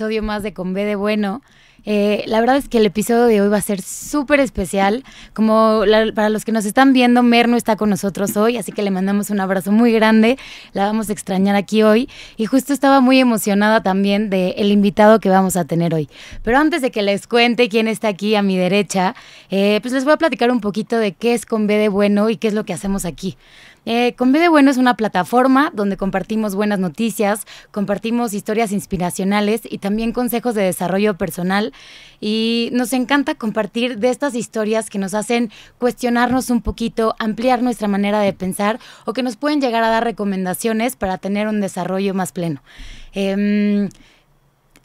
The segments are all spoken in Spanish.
episodio más de Con B de Bueno. Eh, la verdad es que el episodio de hoy va a ser súper especial. Como para los que nos están viendo, Mer no está con nosotros hoy, así que le mandamos un abrazo muy grande. La vamos a extrañar aquí hoy. Y justo estaba muy emocionada también del el invitado que vamos a tener hoy. Pero antes de que les cuente quién está aquí a mi derecha, eh, pues les voy a platicar un poquito de qué es con B de Bueno y qué es lo que hacemos aquí. Eh, Convide Bueno es una plataforma donde compartimos buenas noticias, compartimos historias inspiracionales y también consejos de desarrollo personal. Y nos encanta compartir de estas historias que nos hacen cuestionarnos un poquito, ampliar nuestra manera de pensar o que nos pueden llegar a dar recomendaciones para tener un desarrollo más pleno. Em,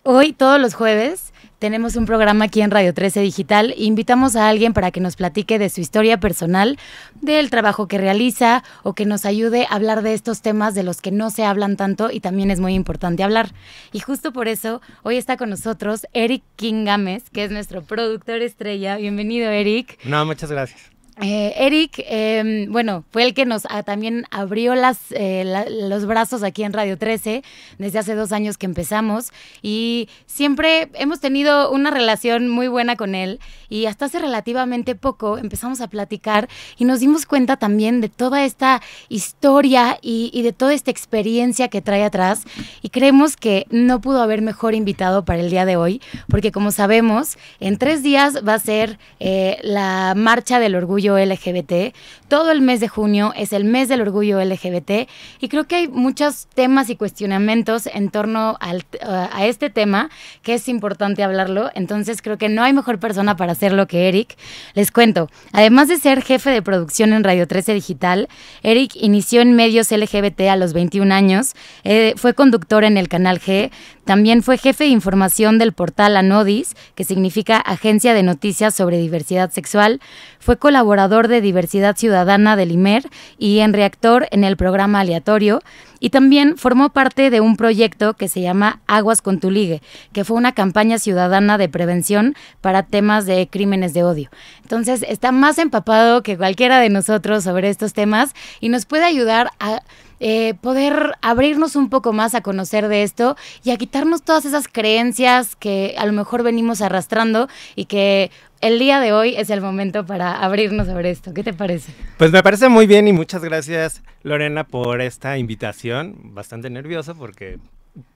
hoy, todos los jueves, tenemos un programa aquí en Radio 13 Digital. Invitamos a alguien para que nos platique de su historia personal, del trabajo que realiza o que nos ayude a hablar de estos temas de los que no se hablan tanto y también es muy importante hablar. Y justo por eso, hoy está con nosotros Eric King que es nuestro productor estrella. Bienvenido, Eric. No, muchas gracias. Eh, Eric, em, bueno, fue el que nos ah, también abrió eh, los brazos aquí en Radio 13 desde hace dos años que empezamos y siempre hemos tenido una relación muy buena con él y hasta hace relativamente poco empezamos a platicar y nos dimos cuenta también de toda esta historia y, y de toda esta experiencia que trae atrás y creemos que no pudo haber mejor invitado para el día de hoy porque como sabemos, en tres días va a ser eh, la marcha del orgullo LGBT. Todo el mes de junio es el mes del orgullo LGBT y creo que hay muchos temas y cuestionamientos en torno eh, a este tema que es importante hablarlo. Entonces creo que no hay mejor persona para hacerlo que Eric. Les cuento, además de ser jefe de producción en Radio 13 Digital, Eric inició en medios LGBT a los 21 años, eh, fue conductor en el canal G, también fue jefe de información del portal Anodis, que significa Agencia de Noticias sobre Diversidad Sexual, fue colaborador de Diversidad Ciudadana del IMER y en Reactor en el programa Aleatorio, y también formó parte de un proyecto que se llama Aguas con tu ligue, que fue una campaña ciudadana de prevención para temas de crímenes de odio. Entonces está más empapado que cualquiera de nosotros sobre estos temas y nos puede ayudar a eh, poder abrirnos un poco más a conocer de esto y a quitarnos todas esas creencias que a lo mejor venimos arrastrando y que el día de hoy es el momento para abrirnos sobre esto. ¿Qué te parece? Pues me parece muy bien y muchas gracias Lorena por esta invitación. Bastante nerviosa porque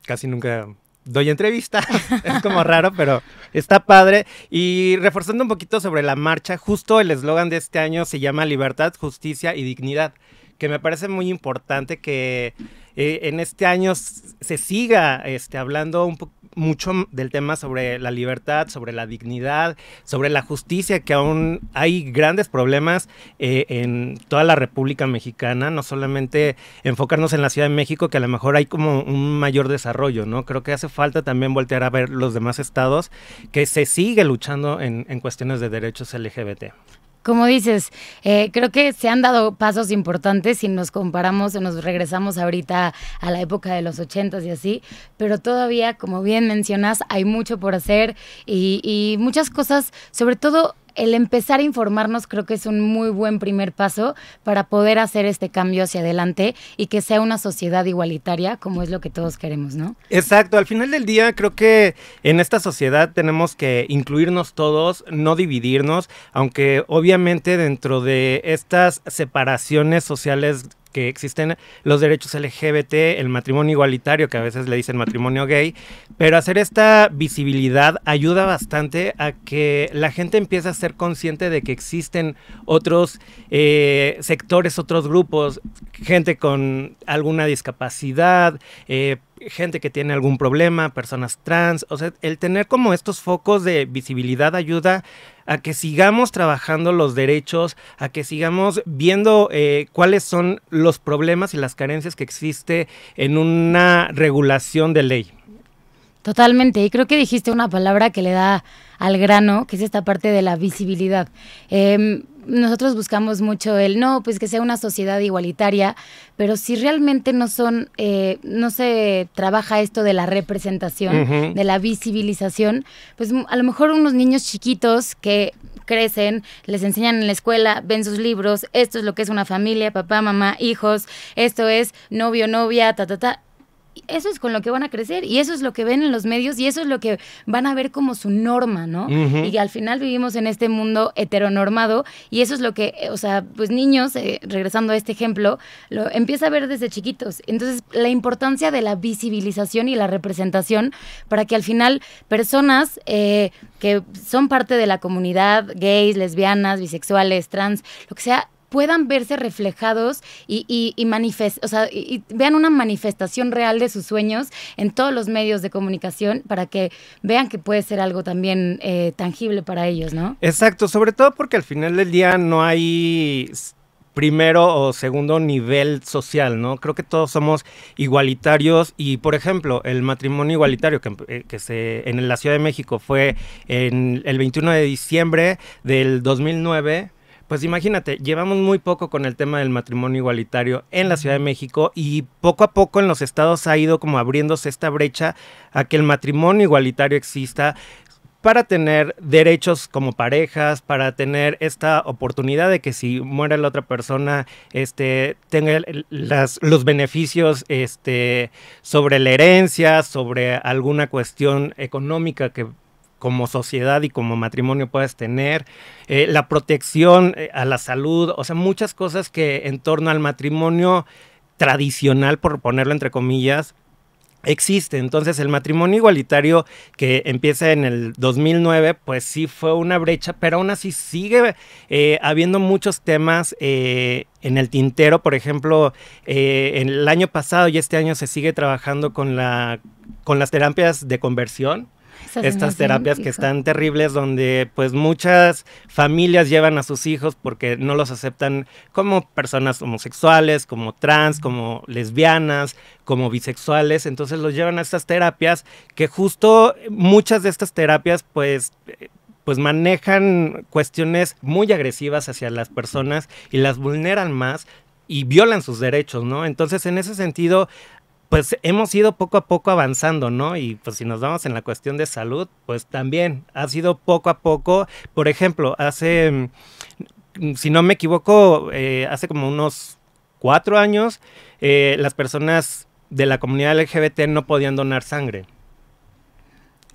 casi nunca doy entrevistas. es como raro, pero está padre. Y reforzando un poquito sobre la marcha, justo el eslogan de este año se llama Libertad, Justicia y Dignidad que me parece muy importante que eh, en este año se siga este, hablando un poco mucho del tema sobre la libertad, sobre la dignidad, sobre la justicia, que aún hay grandes problemas eh, en toda la República Mexicana, no solamente enfocarnos en la Ciudad de México, que a lo mejor hay como un mayor desarrollo, ¿no? Creo que hace falta también voltear a ver los demás estados que se sigue luchando en cuestiones de derechos LGBT como dices, eh, creo que se han dado pasos importantes si nos comparamos o nos regresamos ahorita a la época de los ochentas y así, pero todavía, como bien mencionas, hay mucho por hacer y muchas cosas, sobre todo el empezar a informarnos creo que es un muy buen primer paso para poder hacer este cambio hacia adelante y que sea una sociedad igualitaria, como es lo que todos queremos, ¿no? Exacto, al final del día creo que en esta sociedad tenemos que incluirnos todos, no dividirnos, aunque obviamente dentro de estas separaciones sociales que existen los derechos LGBT, el matrimonio igualitario, que a veces le dicen matrimonio gay, pero hacer esta visibilidad ayuda bastante a que la gente empiece a ser consciente de que existen otros eh, sectores, otros grupos, gente con alguna discapacidad, eh, gente que tiene algún problema, personas trans, o sea, el tener como estos focos de visibilidad ayuda a que sigamos trabajando los derechos, a que sigamos viendo eh, cuáles son los problemas y las carencias que existe en una regulación de ley. Totalmente, y creo que dijiste una palabra que le da al grano, que es esta parte de la visibilidad. Em, nosotros buscamos mucho el no, pues que sea una sociedad igualitaria, pero si realmente no son, eh, no se trabaja esto de la representación, de la visibilización, pues a lo mejor unos niños chiquitos que crecen, les enseñan en la escuela, ven sus libros, esto es lo que es una familia, papá, mamá, hijos, esto es novio, novia, ta, ta, ta, eso es con lo que van a crecer y eso es lo que ven en los medios y eso es lo que van a ver como su norma, ¿no? Y al final vivimos en este mundo heteronormado y eso es lo que, eh, o sea, pues niños, eh, regresando a este ejemplo, lo empieza a ver desde chiquitos. Entonces, la importancia de la visibilización y la representación para que al final personas eh, que son parte de la comunidad, gays, lesbianas, bisexuales, trans, lo que sea, puedan verse reflejados y, y, y o sea, vean una manifestación real de sus sueños en todos los medios de comunicación para que vean que puede ser algo también eh, tangible para ellos, ¿no? Exacto, sobre todo porque al final del día no hay primero o segundo nivel social, ¿no? Creo que todos somos igualitarios y, por ejemplo, el matrimonio igualitario que, eh, se en la Ciudad de México fue en el 21 de diciembre del 2009 pues imagínate, llevamos muy poco con el tema del matrimonio igualitario en la Ciudad de México y poco a poco en los estados ha ido como abriéndose esta brecha a que el matrimonio igualitario exista para tener derechos como parejas, para tener esta oportunidad de que si muere la otra persona, este, tenga los beneficios este, sobre la herencia, sobre alguna cuestión económica que como sociedad y como matrimonio puedes tener, eh, la protección eh, a la salud, o sea, muchas cosas que en torno al matrimonio tradicional, por ponerlo entre comillas, existe. Entonces el matrimonio igualitario que empieza en el 2009, pues sí fue una brecha, pero aún así sigue eh, habiendo muchos temas en el tintero. Por ejemplo, en el año pasado y este año se sigue trabajando con, la, con las terapias de conversión estas terapias que están terribles donde pues muchas familias llevan a sus hijos porque no los aceptan como personas homosexuales, como trans, como lesbianas, como bisexuales, entonces los llevan a estas terapias que justo muchas de estas terapias pues pues manejan cuestiones muy agresivas hacia las personas y las vulneran más y violan sus derechos, ¿no? Entonces, en ese sentido, pues hemos ido poco a poco avanzando, ¿no? Y pues si nos vamos en la cuestión de salud, pues también ha sido poco a poco. Por ejemplo, hace, mm, si no me equivoco, eh, hace como unos cuatro años, eh, las personas de la comunidad LGBT no podían donar sangre.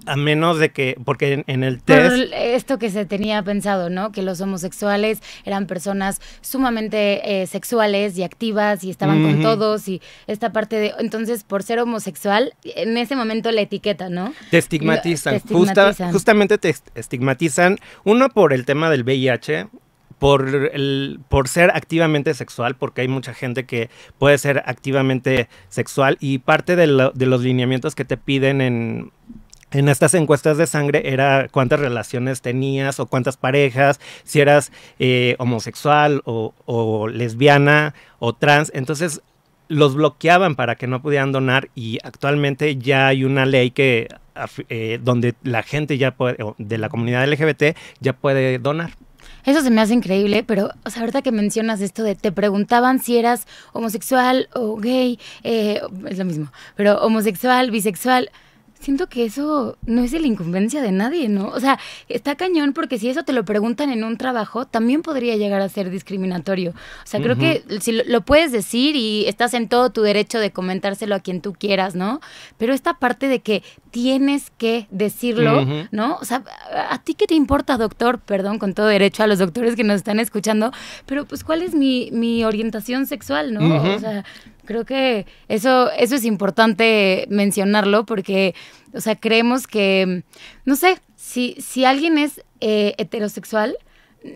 A menos de que, porque en, el test... Por esto que se tenía pensado, ¿no? Que los homosexuales eran personas sumamente eh, sexuales y activas y estaban con todos y esta parte de... Entonces, por ser homosexual, en ese momento la etiqueta, ¿no? Te estigmatizan. justamente te estigmatizan, uno por el tema del VIH, por, el, por ser activamente sexual, porque hay mucha gente que puede ser activamente sexual y parte de los lineamientos que te piden en en estas encuestas de sangre era cuántas relaciones tenías o cuántas parejas, si eras eh, homosexual o, lesbiana o trans. Entonces los bloqueaban para que no pudieran donar y actualmente ya hay una ley que eh, donde la gente ya de la comunidad LGBT ya puede donar. Eso se me hace increíble, pero ahorita que mencionas esto de te preguntaban si eras homosexual o gay, eh, es lo mismo, pero homosexual, bisexual, siento que eso no es de la incumbencia de nadie, ¿no? O sea, está cañón porque si eso te lo preguntan en un trabajo, también podría llegar a ser discriminatorio. O sea, creo que si lo, puedes decir y estás en todo tu derecho de comentárselo a quien tú quieras, ¿no? Pero esta parte de que tienes que decirlo, ¿no? O sea, ¿a, ti qué te importa, doctor? Perdón, con todo derecho a los doctores que nos están escuchando, pero pues ¿cuál es mi, mi orientación sexual, ¿no? O sea, Creo que eso, eso es importante mencionarlo porque, o sea, creemos que, mm, no sé, si, si alguien es eh, heterosexual,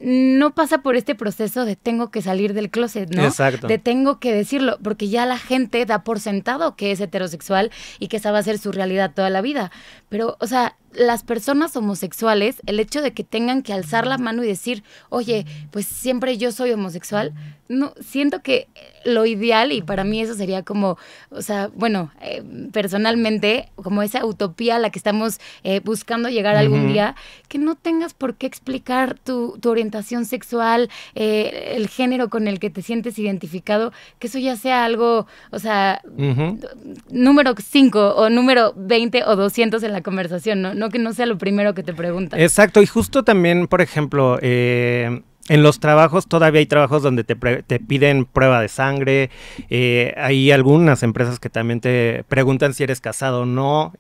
no pasa por este proceso de tengo que salir del closet, ¿no? Exacto. De tengo que decirlo, porque ya la gente da por sentado que es heterosexual y que esa va a ser su realidad toda la vida. Pero, o sea, las personas homosexuales, el hecho de que tengan que alzar la mano y decir, oye, pues siempre yo soy homosexual, no, siento que lo ideal, y para mí eso sería como, o sea, bueno, eh, personalmente, como esa utopía a la que estamos eh, buscando llegar algún día, que no tengas por qué explicar tu, orientación sexual, eh, el género con el que te sientes identificado, que eso ya sea algo, o sea, número 5 o número 20 o 200 en la conversación, ¿no? no que no sea lo primero que te preguntan. Exacto, y justo también, por ejemplo, eh, en los trabajos todavía hay trabajos donde te, te piden prueba de sangre, eh, hay algunas empresas que también te preguntan si eres casado o no,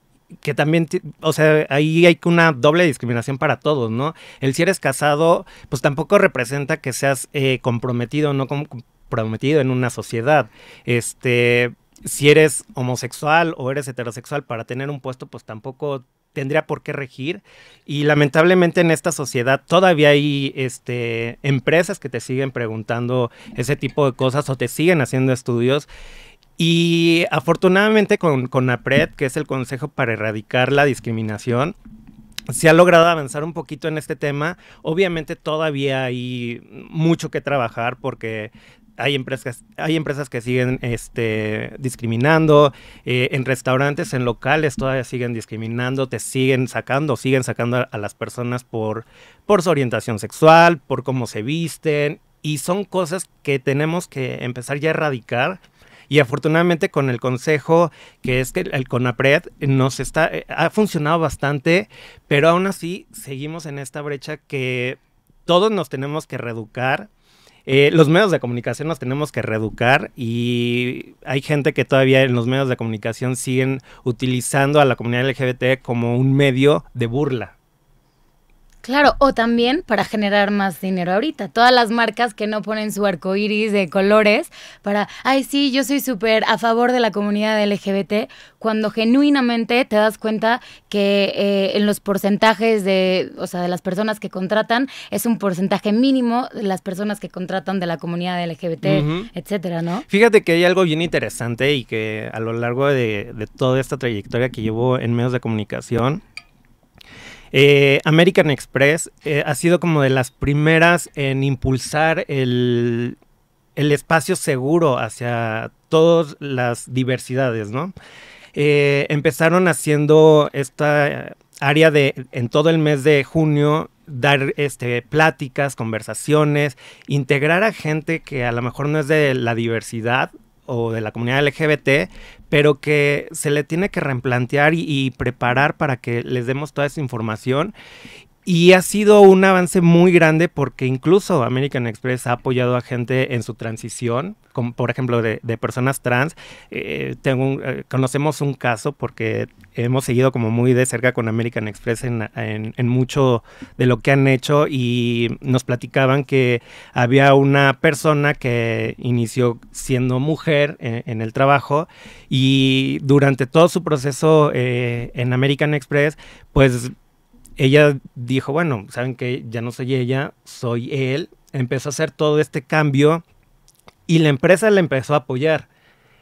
que también, o sea, ahí hay una doble discriminación para todos, ¿no? El si eres casado, pues tampoco representa que seas eh, comprometido o no comprometido en una sociedad. Este, si eres homosexual o eres heterosexual para tener un puesto, pues tampoco tendría por qué regir. Y lamentablemente en esta sociedad todavía hay este, empresas que te siguen preguntando ese tipo de cosas o te siguen haciendo estudios. Y afortunadamente con, con APRED, que es el Consejo para Erradicar la Discriminación, se ha logrado avanzar un poquito en este tema. Obviamente todavía hay mucho que trabajar porque hay empresas, hay empresas que siguen este, discriminando, eh, en restaurantes, en locales todavía siguen discriminando, te siguen sacando, siguen sacando a, las personas por, por su orientación sexual, por cómo se visten, y son cosas que tenemos que empezar ya a erradicar. Y afortunadamente con el consejo que es que el CONAPRED nos está, eh, ha funcionado bastante, pero aún así seguimos en esta brecha que todos nos tenemos que reeducar, eh, los medios de comunicación nos tenemos que reeducar y hay gente que todavía en los medios de comunicación siguen utilizando a la comunidad LGBT como un medio de burla. Claro, o también para generar más dinero ahorita. Todas las marcas que no ponen su arco iris de colores para, ay, sí, yo soy súper a favor de la comunidad LGBT, cuando genuinamente te das cuenta que eh, en los porcentajes de, o sea, de las personas que contratan, es un porcentaje mínimo de las personas que contratan de la comunidad LGBT, etcétera, ¿no? Fíjate que hay algo bien interesante y que a lo largo de, de toda esta trayectoria que llevo en medios de comunicación, eh, American Express eh, ha sido como de las primeras en impulsar el, espacio seguro hacia todas las diversidades, ¿no? Eh, empezaron haciendo esta área de, en todo el mes de junio, dar este, pláticas, conversaciones, integrar a gente que a lo mejor no es de la diversidad, o de la comunidad LGBT, pero que se le tiene que replantear y, preparar para que les demos toda esa información y ha sido un avance muy grande porque incluso American Express ha apoyado a gente en su transición, por ejemplo de, personas trans. Eh, tengo eh, conocemos un caso porque hemos seguido como muy de cerca con American Express en, mucho de lo que han hecho y nos platicaban que había una persona que inició siendo mujer en, el trabajo y durante todo su proceso eh, en American Express, pues ella dijo, bueno, saben que ya no soy ella, soy él. Empezó a hacer todo este cambio y la empresa le empezó a apoyar.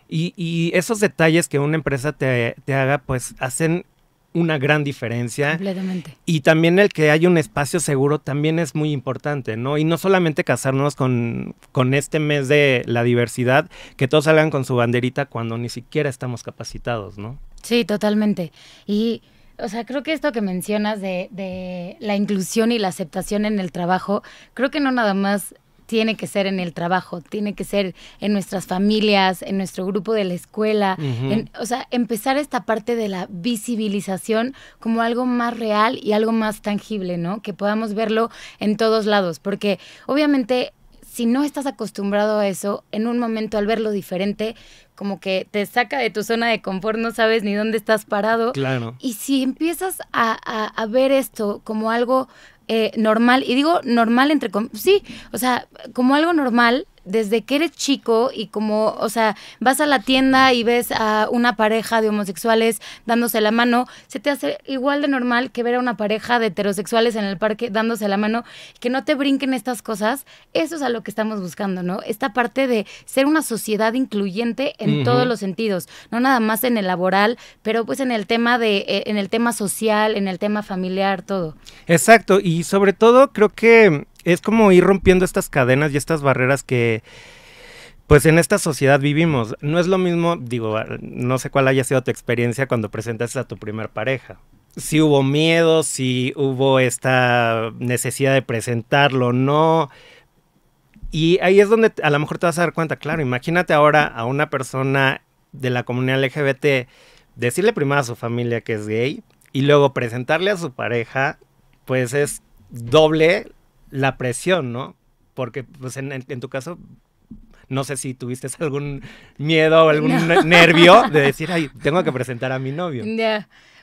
Y, esos detalles que una empresa te, haga, pues hacen una gran diferencia. Completamente. Y también el que haya un espacio seguro también es muy importante, ¿no? Y no solamente casarnos con, con este mes de la diversidad, que todos salgan con su banderita cuando ni siquiera estamos capacitados, ¿no? Sí, totalmente. Y o sea, creo que esto que mencionas de, de la inclusión y la aceptación en el trabajo, creo que no nada más tiene que ser en el trabajo, tiene que ser en nuestras familias, en nuestro grupo de la escuela, o sea, empezar esta parte de la visibilización como algo más real y algo más tangible, ¿no? Que podamos verlo en todos lados, porque obviamente si no estás acostumbrado a eso, en un momento al verlo diferente, como que te saca de tu zona de confort, no sabes ni dónde estás parado. Claro. Y si empiezas a, a, ver esto como algo eh, normal, y digo normal entre sí, o sea, como algo normal, desde que eres chico y como, o sea, vas a la tienda y ves a una pareja de homosexuales dándose la mano, se te hace igual de normal que ver a una pareja de heterosexuales en el parque dándose la mano, que no te brinquen estas cosas, eso es a lo que estamos buscando, ¿no? Esta parte de ser una sociedad incluyente en todos los sentidos, no nada más en el laboral, pero pues en el tema de eh, en el tema social, en el tema familiar, todo. Exacto, y sobre todo creo que es como ir rompiendo estas cadenas y estas barreras que, pues en esta sociedad vivimos. No es lo mismo, digo, ah, no sé cuál haya sido tu experiencia cuando presentaste a tu primer pareja. Si hubo miedo, si hubo esta necesidad de presentarlo, no. Y ahí es donde a lo mejor te vas a dar cuenta, claro, imagínate ahora a una persona de la comunidad LGBT decirle primero a su familia que es gay y luego presentarle a su pareja, pues es doble la presión, ¿no? Porque pues en, tu caso no sé si tuviste algún miedo o algún nervio de decir, ay, tengo que presentar a mi novio.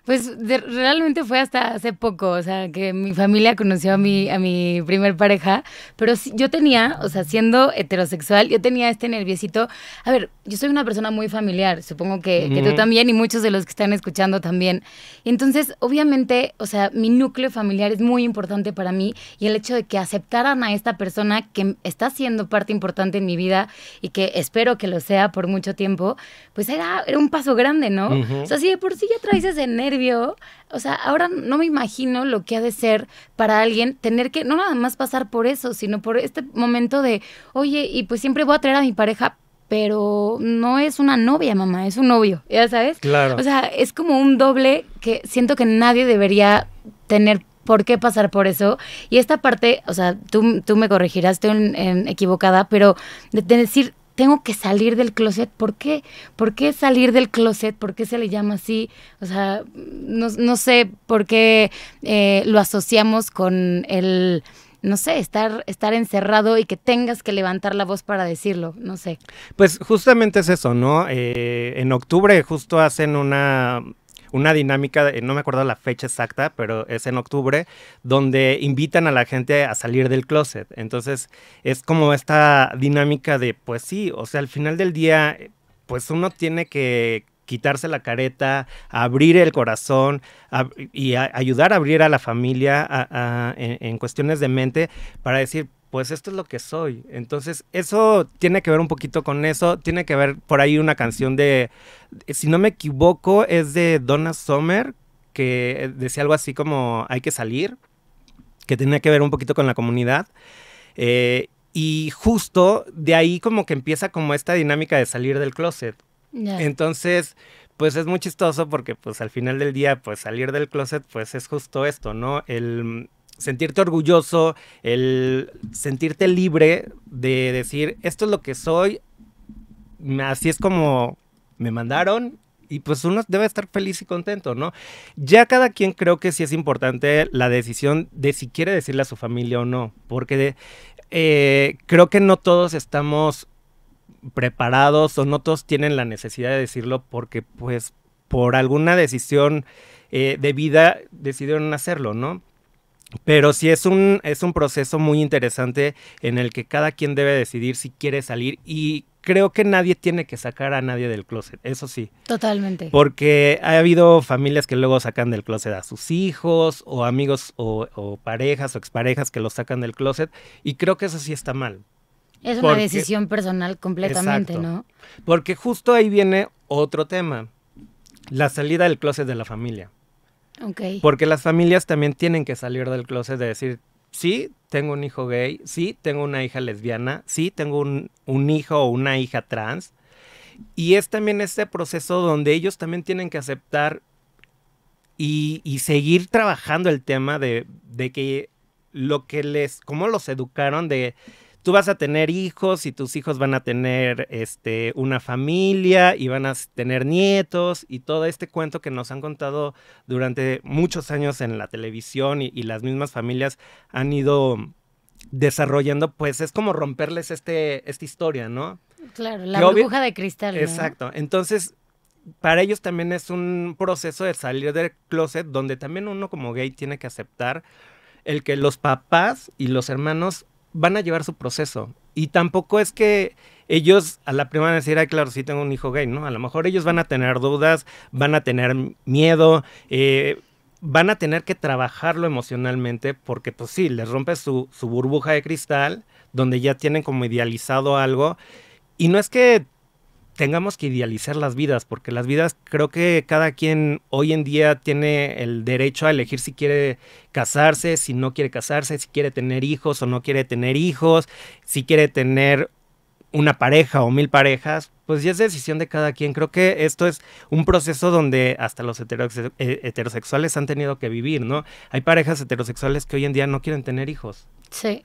Pues realmente fue hasta hace poco, o sea, que mi familia conoció a mi, a mi primer pareja, pero yo tenía, o sea, siendo heterosexual, yo tenía este nerviosito. A ver, yo soy una persona muy familiar, supongo que, tú también y muchos de los que están escuchando también. Entonces, obviamente, o sea, mi núcleo familiar es muy importante para mí y el hecho de que aceptaran a esta persona que está siendo parte importante en mi vida y que espero que lo sea por mucho tiempo, pues era, un paso grande, ¿no? O sea, si de por sí ya traes ese nervio vio o sea, ahora no me imagino lo que ha de ser para alguien tener que no nada más pasar por eso, sino por este momento de, oye, y pues siempre voy a traer a mi pareja, pero no es una novia, mamá, es un novio, ya sabes. Claro. O sea, es como un doble que siento que nadie debería tener por qué pasar por eso. Y esta parte, o sea, tú, tú me corregirás, estoy en, equivocada, pero de decir, tengo que salir del closet. ¿Por qué? ¿Por qué salir del closet? ¿Por qué se le llama así? O sea, no, sé por qué eh, lo asociamos con el, no sé, estar, estar encerrado y que tengas que levantar la voz para decirlo, no sé. Pues justamente es eso, ¿no? Eh, en octubre justo hacen una una dinámica, eh, no me acuerdo la fecha exacta, pero es en octubre, donde invitan a la gente a salir del closet. Entonces es como esta dinámica de, pues sí, o sea, al final del día, pues uno tiene que quitarse la careta, abrir el corazón y ayudar a abrir a la familia en cuestiones de mente para decir, pues esto es lo que soy. Entonces, eso tiene que ver un poquito con eso. Tiene que ver por ahí una canción de, si no me equivoco, es de Donna Summer, que decía algo así como hay que salir, que tenía que ver un poquito con la comunidad. Eh, y justo de ahí como que empieza como esta dinámica de salir del closet. Entonces, pues es muy chistoso porque pues al final del día, pues salir del closet, pues es justo esto, ¿no? El sentirte orgulloso, el sentirte libre de decir, esto es lo que soy, así es como me mandaron. Y pues uno debe estar feliz y contento, ¿no? Ya cada quien creo que sí es importante la decisión de si quiere decirle a su familia o no, porque eh, creo que no todos estamos preparados o no todos tienen la necesidad de decirlo porque pues por alguna decisión eh, de vida decidieron hacerlo, ¿no? Pero sí es un, es un proceso muy interesante en el que cada quien debe decidir si quiere salir y creo que nadie tiene que sacar a nadie del closet, eso sí. Totalmente. Porque ha habido familias que luego sacan del closet a sus hijos o amigos o, parejas o exparejas que los sacan del closet y creo que eso sí está mal. Es una decisión personal completamente, ¿no? Porque justo ahí viene otro tema, la salida del closet de la familia. Porque las familias también tienen que salir del closet de decir, sí, tengo un hijo gay, sí, tengo una hija lesbiana, sí, tengo un, hijo o una hija trans. Y es también este proceso donde ellos también tienen que aceptar y, seguir trabajando el tema de, que lo que les, cómo los educaron, de tú vas a tener hijos y tus hijos van a tener este, una familia y van a tener nietos y todo este cuento que nos han contado durante muchos años en la televisión y, las mismas familias han ido desarrollando, pues es como romperles este, esta historia, ¿no? Claro, la burbuja de cristal. Exacto. Entonces, para ellos también es un proceso de salir del closet donde también uno como gay tiene que aceptar el que los papás y los hermanos van a llevar su proceso. Y tampoco es que ellos a la primera van a decir, ay, claro, sí tengo un hijo gay, ¿no? A lo mejor ellos van a tener dudas, van a tener miedo, eh, van a tener que trabajarlo emocionalmente porque, pues sí, les rompe su, su burbuja de cristal, donde ya tienen como idealizado algo. Y no es que tengamos que idealizar las vidas, porque las vidas creo que cada quien hoy en día tiene el derecho a elegir si quiere casarse, si no quiere casarse, si quiere tener hijos o no quiere tener hijos, si quiere tener una pareja o mil parejas, pues ya es decisión de cada quien. Creo que esto es un proceso donde hasta los eh, heterosexuales han tenido que vivir, ¿no? Hay parejas heterosexuales que hoy en día no quieren tener hijos. Sí.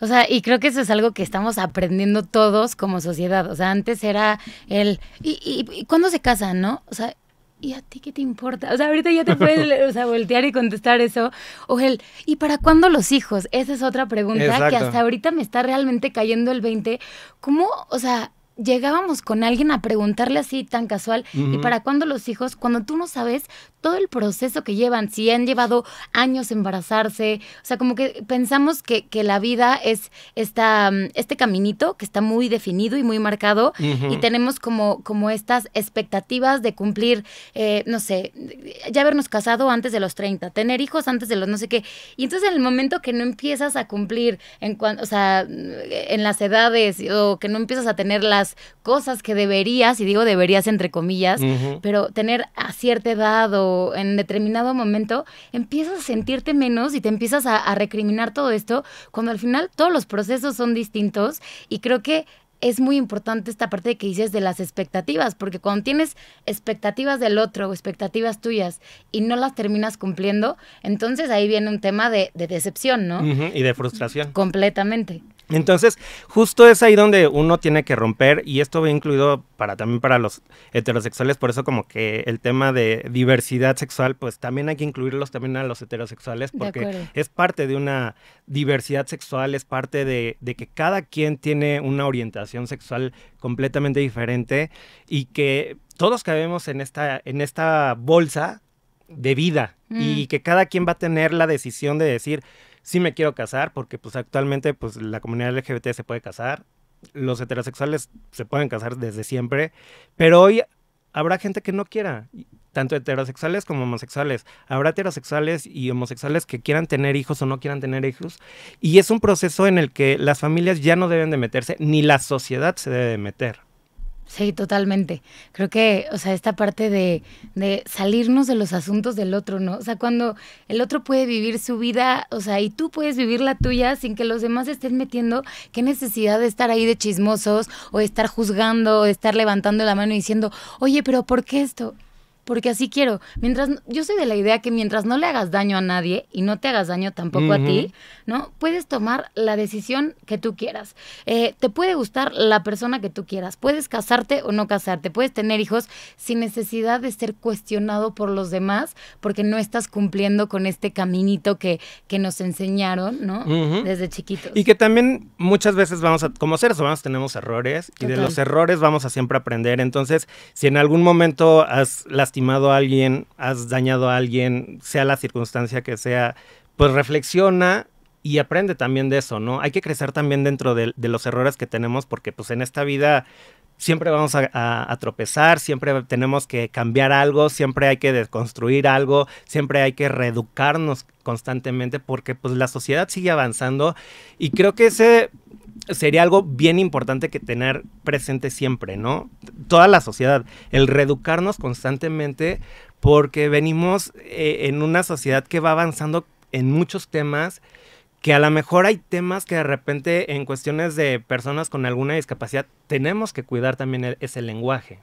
O sea, y creo que eso es algo que estamos aprendiendo todos como sociedad. O sea, antes era el, ¿y, y, cuándo se casan, no? O sea, ¿y a ti qué te importa? O sea, ahorita ya te puedes o sea, voltear y contestar eso. O el, ¿y para cuándo los hijos? Esa es otra pregunta que hasta ahorita me está realmente cayendo el 20. ¿Cómo, o sea, llegábamos con alguien a preguntarle así tan casual, ¿y para cuándo los hijos? Cuando tú no sabes todo el proceso que llevan, si han llevado años embarazarse, o sea, como que pensamos que, que la vida es esta, mm, este caminito que está muy definido y muy marcado y tenemos como, como estas expectativas de cumplir, eh, no sé, ya habernos casado antes de los 30, tener hijos antes de los no sé qué, y entonces en el momento que no empiezas a cumplir, en cuanto o sea, en las edades o que no empiezas a tener las cosas que deberías, y digo deberías entre comillas, pero tener a cierta edad o en determinado momento, empiezas a sentirte menos y te empiezas a, recriminar todo esto, cuando al final todos los procesos son distintos y creo que es muy importante esta parte que dices de las expectativas, porque cuando tienes expectativas del otro o expectativas tuyas y no las terminas cumpliendo, entonces ahí viene un tema de, decepción, ¿no? y de frustración. Completamente. Entonces, justo es ahí donde uno tiene que romper, y esto va incluido para también para los heterosexuales, por eso como que el tema de diversidad sexual, pues también hay que incluirlos también a los heterosexuales, porque es parte de una diversidad sexual, es parte de, que cada quien tiene una orientación sexual completamente diferente y que todos cabemos en esta, en esta bolsa de vida y mm. que cada quien va a tener la decisión de decir, sí me quiero casar porque pues actualmente pues la comunidad LGBT se puede casar, los heterosexuales se pueden casar desde siempre, pero hoy habrá gente que no quiera, tanto heterosexuales como homosexuales. Habrá heterosexuales y homosexuales que quieran tener hijos o no quieran tener hijos. Y es un proceso en el que las familias ya no deben de meterse, ni la sociedad se debe de meter. Sí, totalmente. Creo que, o sea, esta parte de, de, salirnos de los asuntos del otro, ¿no? O sea, cuando el otro puede vivir su vida, o sea, y tú puedes vivir la tuya sin que los demás estén metiendo, qué necesidad de estar ahí de chismosos o estar juzgando, o estar levantando la mano y diciendo, oye, pero ¿por qué esto? porque así quiero. Mientras yo soy de la idea que mientras no le hagas daño a nadie y no te hagas daño tampoco a ti, ¿no? Puedes tomar la decisión que tú quieras. Eh, te puede gustar la persona que tú quieras. Puedes casarte o no casarte. Puedes tener hijos sin necesidad de ser cuestionado por los demás porque no estás cumpliendo con este caminito que, que nos enseñaron, ¿no? Desde chiquitos. Y que también muchas veces vamos a, como seres humanos tenemos errores y de los errores vamos a siempre aprender. Entonces, si en algún momento has, las estimado a alguien, has dañado a alguien, sea la circunstancia que sea, pues reflexiona y aprende también de eso, ¿no? Hay que crecer también dentro de, los errores que tenemos porque pues en esta vida siempre vamos a, tropezar, siempre tenemos que cambiar algo, siempre hay que desconstruir algo, siempre hay que reeducarnos constantemente porque pues la sociedad sigue avanzando y creo que ese sería algo bien importante que tener presente siempre, ¿no? Toda la sociedad, el reeducarnos constantemente porque venimos eh, en una sociedad que va avanzando en muchos temas que a lo mejor hay temas que de repente en cuestiones de personas con alguna discapacidad tenemos que cuidar también e-, ese lenguaje,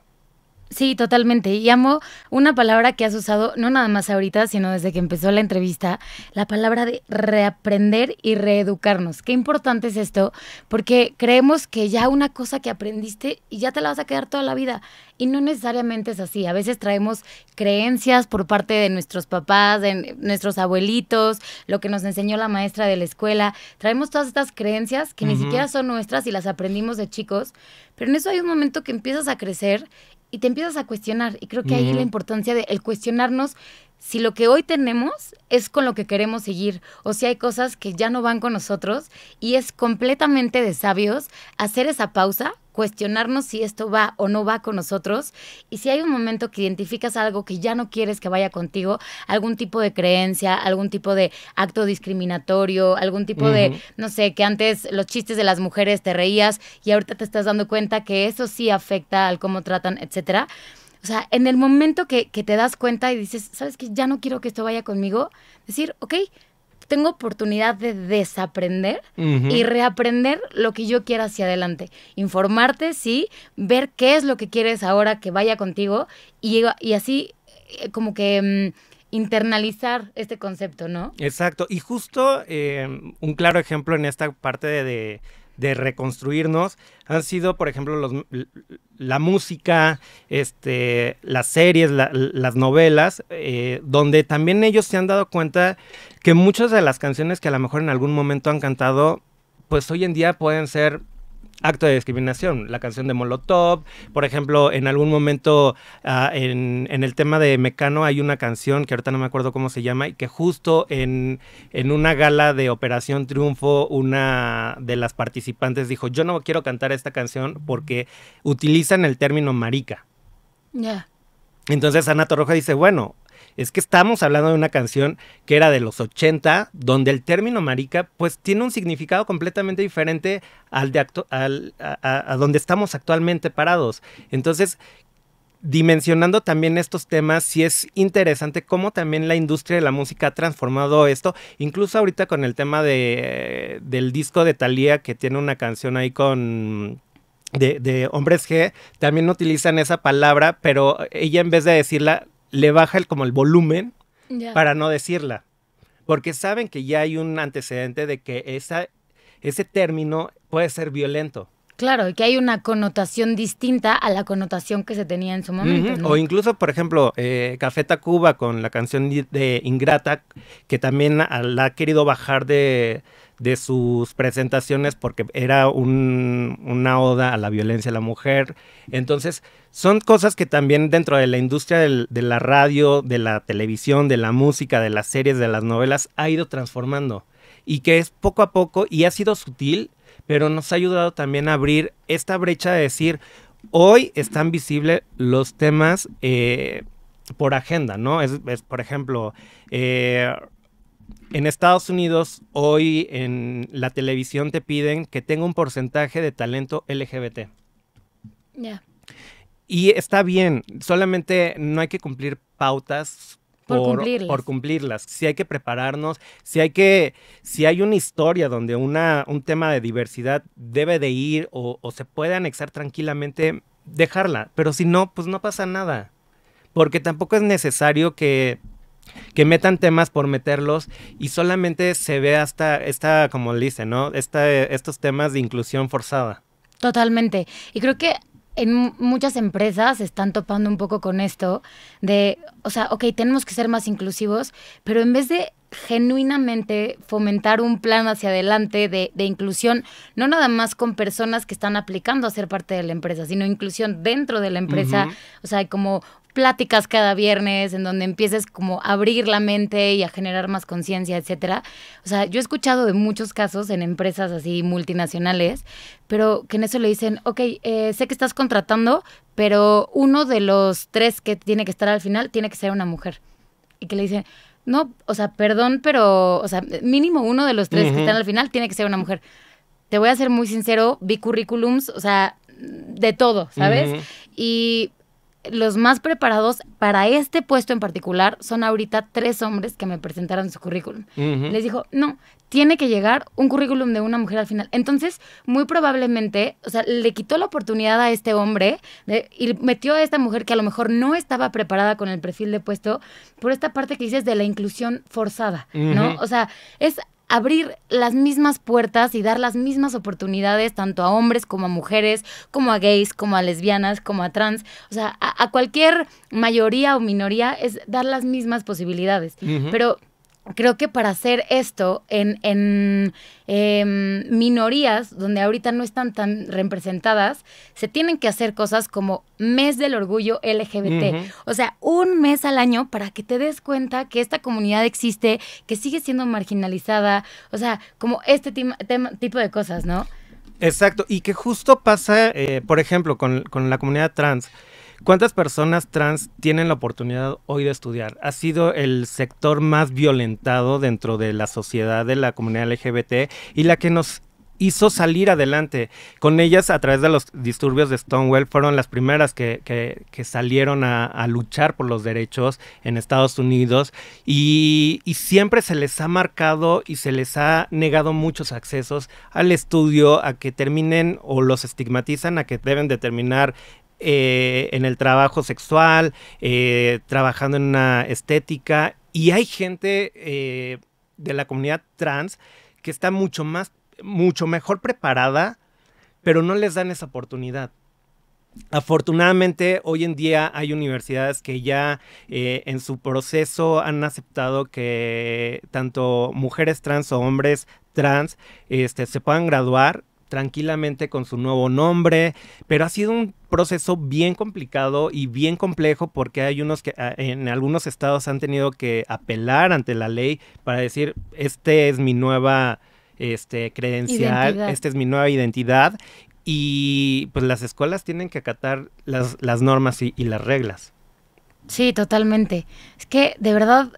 Sí, totalmente. Y amo una palabra que has usado, no nada más ahorita, sino desde que empezó la entrevista, la palabra de reaprender y reeducarnos. Qué importante es esto, porque creemos que ya una cosa que aprendiste y ya te la vas a quedar toda la vida. Y no necesariamente es así. A veces traemos creencias por parte de nuestros papás, de nuestros abuelitos, lo que nos enseñó la maestra de la escuela. Traemos todas estas creencias que ni siquiera son nuestras y las aprendimos de chicos. Pero en eso hay un momento que empiezas a crecer y te empiezas a cuestionar. Y creo que ahí la importancia de el cuestionarnos si lo que hoy tenemos es con lo que queremos seguir o si hay cosas que ya no van con nosotros y es completamente de sabios hacer esa pausa, cuestionarnos si esto va o no va con nosotros y si hay un momento que identificas algo que ya no quieres que vaya contigo, algún tipo de creencia, algún tipo de acto discriminatorio, algún tipo de, no sé, que antes los chistes de las mujeres te reías y ahorita te estás dando cuenta que eso sí afecta al cómo tratan, etcétera o sea, en el momento que, te das cuenta y dices, ¿sabes que Ya no quiero que esto vaya conmigo, decir, ok, tengo oportunidad de desaprender y reaprender lo que yo quiera hacia adelante. Informarte, sí, ver qué es lo que quieres ahora que vaya contigo y, así eh, como que... Mm, internalizar este concepto, ¿no? Exacto. Y justo eh, un claro ejemplo en esta parte de, de reconstruirnos han sido, por ejemplo, los, la música, este, las series, las novelas, eh, donde también ellos se han dado cuenta que muchas de las canciones que a lo mejor en algún momento han cantado, pues hoy en día pueden ser acto de discriminación, la canción de Molotov, por ejemplo, en algún momento ah, en, el tema de Mecano hay una canción que ahorita no me acuerdo cómo se llama y que justo en, una gala de Operación Triunfo una de las participantes dijo, yo no quiero cantar esta canción porque utilizan el término marica. Ya. Entonces Ana Torroja dice, bueno, es que estamos hablando de una canción que era de los 80, donde el término marica pues tiene un significado completamente diferente al de a, donde estamos actualmente parados. Entonces, dimensionando también estos temas, sí es interesante cómo también la industria de la música ha transformado esto, incluso ahorita con el tema de, del disco de Thalía, que tiene una canción ahí con... De, de hombres G, también utilizan esa palabra, pero ella en vez de decirla le baja el, como el volumen para no decirla. Porque saben que ya hay un antecedente de que esa, ese término puede ser violento. Claro, y que hay una connotación distinta a la connotación que se tenía en su momento. O incluso, por ejemplo, eh, Café Tacuba con la canción de Ingrata, que también la ha querido bajar de, de sus presentaciones porque era una oda a la violencia a la mujer. Entonces, son cosas que también dentro de la industria de la radio, de la televisión, de la música, de las series, de las novelas, ha ido transformando. Y que es poco a poco, y ha sido sutil, pero nos ha ayudado también a abrir esta brecha de decir, hoy están visibles los temas... Eh, por agenda, ¿no? Es, por ejemplo, eh, en Estados Unidos, hoy en la televisión te piden que tenga un porcentaje de talento LGBT. Ya. Y está bien, solamente no hay que cumplir pautas por, cumplirlas. Si hay que prepararnos, si hay que, si hay una historia donde una, un tema de diversidad debe de ir o se puede anexar tranquilamente, dejarla. Pero si no, pues no pasa nada. Porque tampoco es necesario que que metan temas por meterlos y solamente se ve hasta esta, como dice ¿no? estos temas de inclusión forzada. Totalmente. Y creo que en muchas empresas están topando un poco con esto de, o sea, ok, tenemos que ser más inclusivos, pero en vez de genuinamente fomentar un plan hacia adelante de, inclusión, no nada más con personas que están aplicando a ser parte de la empresa, sino inclusión dentro de la empresa, o sea, como pláticas cada viernes, en donde empieces como a abrir la mente y a generar más conciencia, etcétera. O sea, yo he escuchado de muchos casos en empresas así multinacionales, pero que en eso le dicen, ok, eh, sé que estás contratando, pero uno de los tres que tiene que estar al final tiene que ser una mujer. Y que le dicen, no, o sea, perdón, pero, o sea, mínimo uno de los tres que están al final tiene que ser una mujer. Te voy a ser muy sincero, vi currículums, o sea, de todo, ¿sabes? Y los más preparados para este puesto en particular son ahorita tres hombres que me presentaron su currículum. Les dijo, no, tiene que llegar un currículum de una mujer al final. Entonces, muy probablemente, o sea, le quitó la oportunidad a este hombre y metió a esta mujer que a lo mejor no estaba preparada con el perfil de puesto por esta parte que dices de la inclusión forzada, ¿no? O sea, es abrir las mismas puertas y dar las mismas oportunidades tanto a hombres como a mujeres, como a gays, como a lesbianas, como a trans, o sea, a, cualquier mayoría o minoría es dar las mismas posibilidades. Pero creo que para hacer esto en, en em, minorías donde ahorita no están tan representadas, se tienen que hacer cosas como mes del orgullo LGBT. O sea, un mes al año para que te des cuenta que esta comunidad existe, que sigue siendo marginalizada, o sea, como este tipo de cosas, ¿no? Exacto, y que justo pasa, eh, por ejemplo, con, con la comunidad trans ¿Cuántas personas trans tienen la oportunidad hoy de estudiar? Ha sido el sector más violentado dentro de la sociedad de la comunidad LGBT y la que nos hizo salir adelante. Con ellas, a través de los disturbios de Stonewall, fueron las primeras que, salieron a, luchar por los derechos en Estados Unidos y, y, siempre se les ha marcado y se les ha negado muchos accesos al estudio, a que terminen o los estigmatizan, a que deben determinar eh, en el trabajo sexual, eh, trabajando en una estética. Y hay gente eh, de la comunidad trans que está mucho más, mucho mejor preparada, pero no les dan esa oportunidad. Afortunadamente, hoy en día hay universidades que ya en su proceso han aceptado que tanto mujeres trans o hombres trans este, se puedan graduar tranquilamente con su nuevo nombre, pero ha sido un proceso bien complicado y bien complejo porque hay unos que ah, en algunos estados han tenido que apelar ante la ley para decir, este es mi nueva este credencial, esta es mi nueva identidad y pues las escuelas tienen que acatar las, normas y, las reglas. Sí, totalmente. Es que de verdad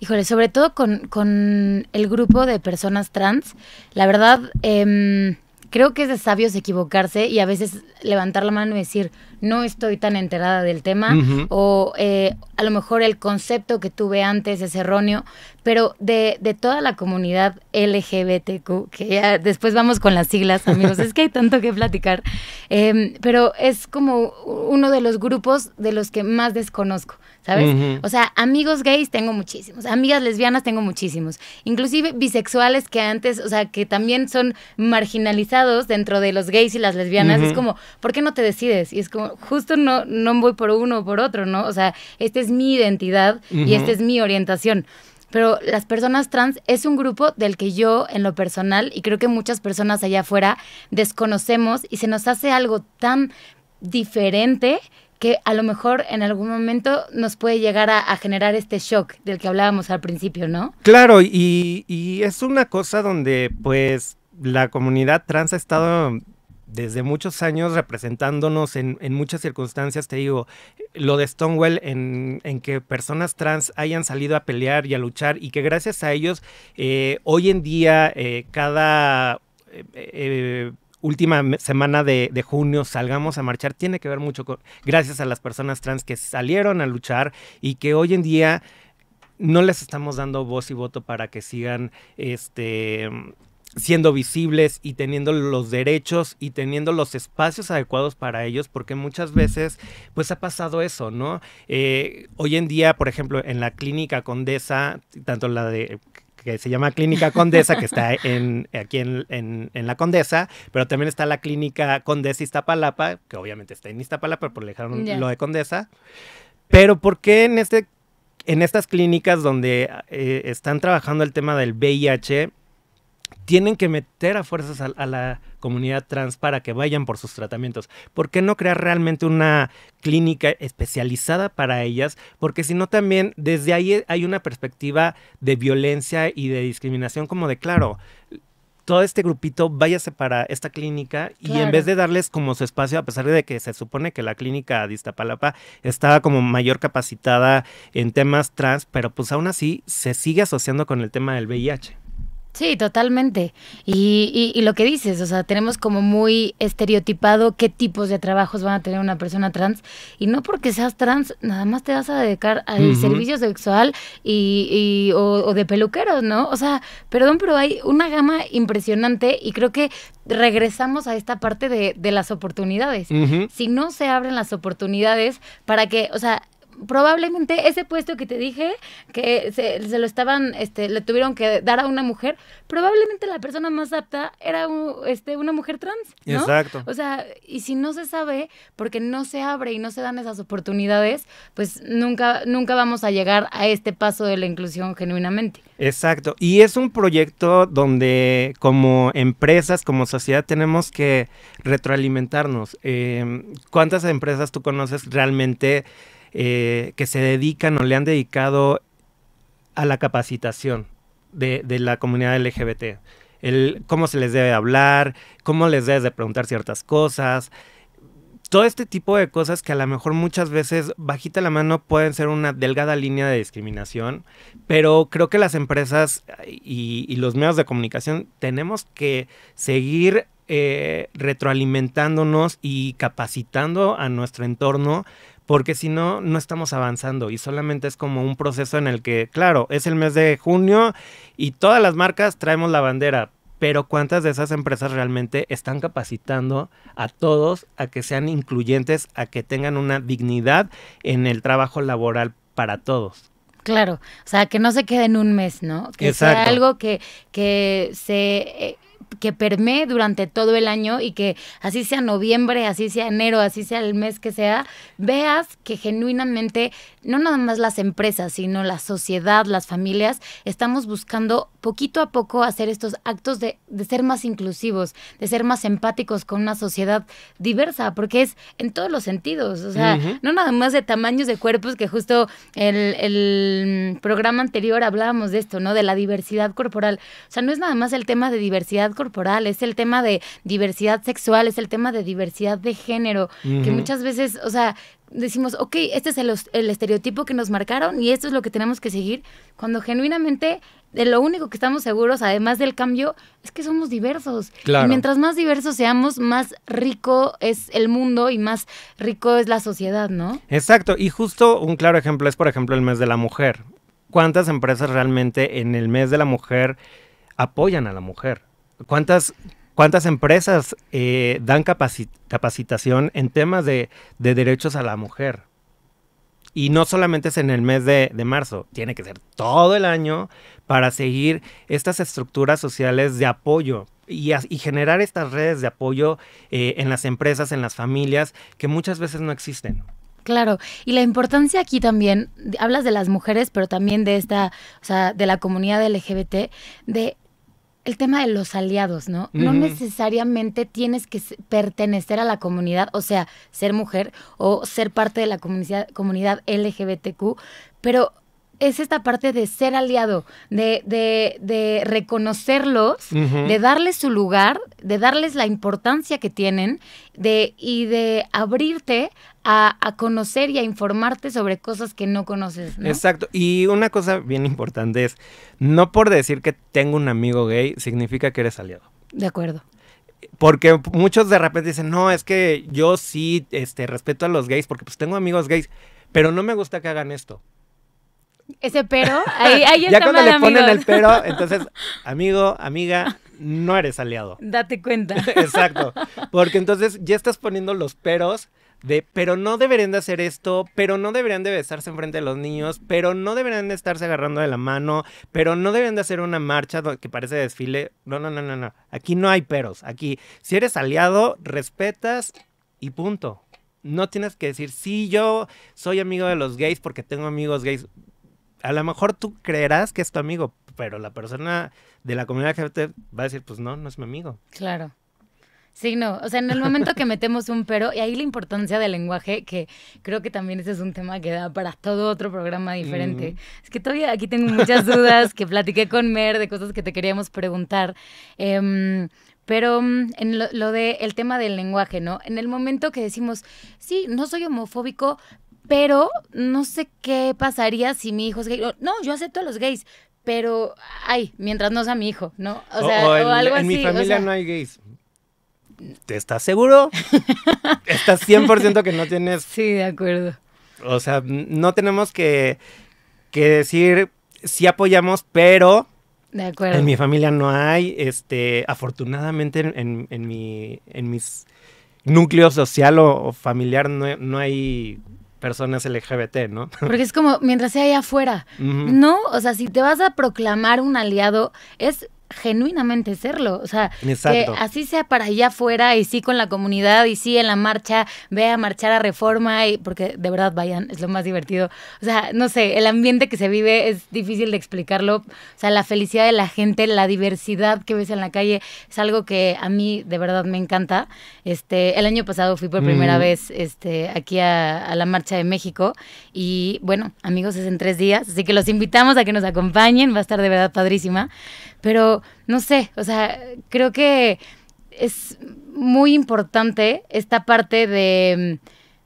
Híjole, sobre todo con, con, el grupo de personas trans, la verdad, em, creo que es de sabios equivocarse y a veces levantar la mano y decir, no estoy tan enterada del tema, o eh, a lo mejor el concepto que tuve antes es erróneo, pero de, de toda la comunidad LGBTQ, que ya después vamos con las siglas, amigos, es que hay tanto que platicar, em, pero es como uno de los grupos de los que más desconozco. ¿sabes? O sea, amigos gays tengo muchísimos, amigas lesbianas tengo muchísimos, inclusive bisexuales que antes, o sea, que también son marginalizados dentro de los gays y las lesbianas. Es como, ¿por qué no te decides? Y es como, justo no, no voy por uno o por otro, ¿no? O sea, esta es mi identidad y esta es mi orientación pero las personas trans es un grupo del que yo en lo personal y creo que muchas personas allá afuera desconocemos y se nos hace algo tan diferente que a lo mejor en algún momento nos puede llegar a, a generar este shock del que hablábamos al principio, ¿no? Claro, y, y es una cosa donde pues la comunidad trans ha estado desde muchos años representándonos en, muchas circunstancias, te digo, lo de Stonewall en, que personas trans hayan salido a pelear y a luchar y que gracias a ellos eh, hoy en día eh, cada... Eh, última semana de, de, junio salgamos a marchar tiene que ver mucho con gracias a las personas trans que salieron a luchar y que hoy en día no les estamos dando voz y voto para que sigan este siendo visibles y teniendo los derechos y teniendo los espacios adecuados para ellos, porque muchas veces pues ha pasado eso, ¿no? Eh, hoy en día, por ejemplo, en la clínica Condesa, tanto la de que se llama Clínica Condesa, que está en, aquí en, en, la Condesa, pero también está la Clínica Condesa Iztapalapa, que obviamente está en Iztapalapa, pero le dejaron lo de Condesa. Pero ¿por qué en, este, en estas clínicas donde eh, están trabajando el tema del VIH tienen que meter a fuerzas a, la comunidad trans para que vayan por sus tratamientos. ¿Por qué no crear realmente una clínica especializada para ellas? Porque si no también desde ahí hay una perspectiva de violencia y de discriminación como de, claro, todo este grupito váyase para esta clínica y en vez de darles como su espacio, a pesar de que se supone que la clínica de Iztapalapa estaba como mayor capacitada en temas trans, pero pues aún así se sigue asociando con el tema del VIH. Sí, totalmente. Y, y, lo que dices, o sea, tenemos como muy estereotipado qué tipos de trabajos van a tener una persona trans. Y no porque seas trans, nada más te vas a dedicar al servicio sexual y, y o, de peluqueros, ¿no? O sea, perdón, pero hay una gama impresionante y creo que regresamos a esta parte de, de las oportunidades. Si no se abren las oportunidades para que, o sea, probablemente ese puesto que te dije, que se, se, lo estaban, este, le tuvieron que dar a una mujer, probablemente la persona más apta era un, este, una mujer trans. Exacto. O sea, y si no se sabe, porque no se abre y no se dan esas oportunidades, pues nunca, nunca vamos a llegar a este paso de la inclusión genuinamente. Exacto. Y es un proyecto donde como empresas, como sociedad, tenemos que retroalimentarnos. Em, ¿Cuántas empresas tú conoces realmente? Eh, que se dedican o le han dedicado a la capacitación de, la comunidad LGBT. cómo se les debe hablar, cómo les debes de preguntar ciertas cosas. Todo este tipo de cosas que a lo mejor muchas veces bajita la mano pueden ser una delgada línea de discriminación, pero creo que las empresas y, los medios de comunicación tenemos que seguir eh, retroalimentándonos y capacitando a nuestro entorno porque si no, no estamos avanzando y solamente es como un proceso en el que, claro, es el mes de junio y todas las marcas traemos la bandera, pero ¿cuántas de esas empresas realmente están capacitando a todos a que sean incluyentes, a que tengan una dignidad en el trabajo laboral para todos? Claro, o sea, que no se quede en un mes, ¿no? Que sea algo que, que se... Eh, que permee durante todo el año y que así sea noviembre, así sea enero, así sea el mes que sea, veas que genuinamente no nada más las empresas, sino la sociedad, las familias, estamos buscando poquito a poco hacer estos actos de, ser más inclusivos, de ser más empáticos con una sociedad diversa, porque es en todos los sentidos, o sea, no nada más de tamaños de cuerpos, que justo el, el programa anterior hablábamos de esto, ¿no? De la diversidad corporal. O sea, no es nada más el tema de diversidad corporal, corporal, es el tema de diversidad sexual, es el tema de diversidad de género, que muchas veces, o sea, decimos, ok, este es el, el, estereotipo que nos marcaron y esto es lo que tenemos que seguir, cuando genuinamente lo único que estamos seguros, además del cambio, es que somos diversos. Y mientras más diversos seamos, más rico es el mundo y más rico es la sociedad, ¿no? Exacto, y justo un claro ejemplo es, por ejemplo, el mes de la mujer. ¿Cuántas empresas realmente en el mes de la mujer apoyan a la mujer? ¿Cuántas, cuántas empresas eh, dan capacitación en temas de, derechos a la mujer? Y no solamente es en el mes de, marzo, tiene que ser todo el año para seguir estas estructuras sociales de apoyo, y, generar estas redes de apoyo eh, en las empresas, en las familias, que muchas veces no existen. Claro, y la importancia aquí también, hablas de las mujeres, pero también de esta, de la comunidad LGBT, de el tema de los aliados, ¿no? No necesariamente tienes que pertenecer a la comunidad, o sea, ser mujer o ser parte de la comunidad LGBTQ, pero es esta parte de ser aliado, de, de, de reconocerlos, de darles su lugar, de darles la importancia que tienen de, y de abrirte a, conocer y a informarte sobre cosas que no conoces. Exacto. Y una cosa bien importante es, no por decir que tengo un amigo gay significa que eres aliado. De acuerdo porque muchos de repente dicen, no, es que yo sí este, respeto a los gays porque pues tengo amigos gays, pero no me gusta que hagan esto. Ese pero, ahí, ahí está Ya cuando le ponen el pero, entonces, amigo, amiga, no eres aliado. Date cuenta. Exacto. Porque entonces ya estás poniendo los peros de, pero no deberían de hacer esto, pero no deberían de besarse enfrente de los niños, pero no deberían de estarse agarrando de la mano, pero no deberían de hacer una marcha que parece desfile. No, no, no, no, no. Aquí no hay peros. Aquí, si eres aliado, respetas y punto. No tienes que decir, sí, yo soy amigo de los gays porque tengo amigos gays a lo mejor tú creerás que es tu amigo, pero la persona de la comunidad LGBT va a decir, pues no, no es mi amigo. Claro. Sí, no, o sea, en el momento que metemos un pero, y ahí la importancia del lenguaje, que creo que también ese es un tema que da para todo otro programa diferente. Es que todavía aquí tengo muchas dudas que platiqué con Mer de cosas que te queríamos preguntar. Em, pero mm, en lo, del tema del lenguaje, ¿no? En el momento que decimos, sí, no soy homofóbico, pero no sé qué pasaría si mi hijo es gay. No, yo acepto a los gays, pero, ay, mientras no sea mi hijo, ¿no? O sea, o, algo así. En mi familia no hay gays. ¿Te estás seguro? ¿Estás 100% que no tienes? Sí, de acuerdo. O sea, no tenemos que, decir, sí apoyamos, pero... De acuerdo. En mi familia no hay, este, afortunadamente en, en mi, en mis núcleo social o, familiar no, no hay personas LGBT, ¿no? Porque es como mientras sea allá afuera, ¿no? O sea, si te vas a proclamar un aliado, es genuinamente serlo. O sea, así sea para allá afuera y sí con la comunidad y sí en la marcha, ve a marchar a reforma y porque de verdad vayan, es lo más divertido. O sea, no sé, el ambiente que se vive es difícil de explicarlo. O sea, la felicidad de la gente, la diversidad que ves en la calle es algo que a mí de verdad me encanta. Este, el año pasado fui por primera mm. vez este, aquí a, a la marcha de México y bueno, amigos, es en tres días, así que los invitamos a que nos acompañen, va a estar de verdad padrísima. Pero no sé, o sea, creo que es muy importante esta parte de,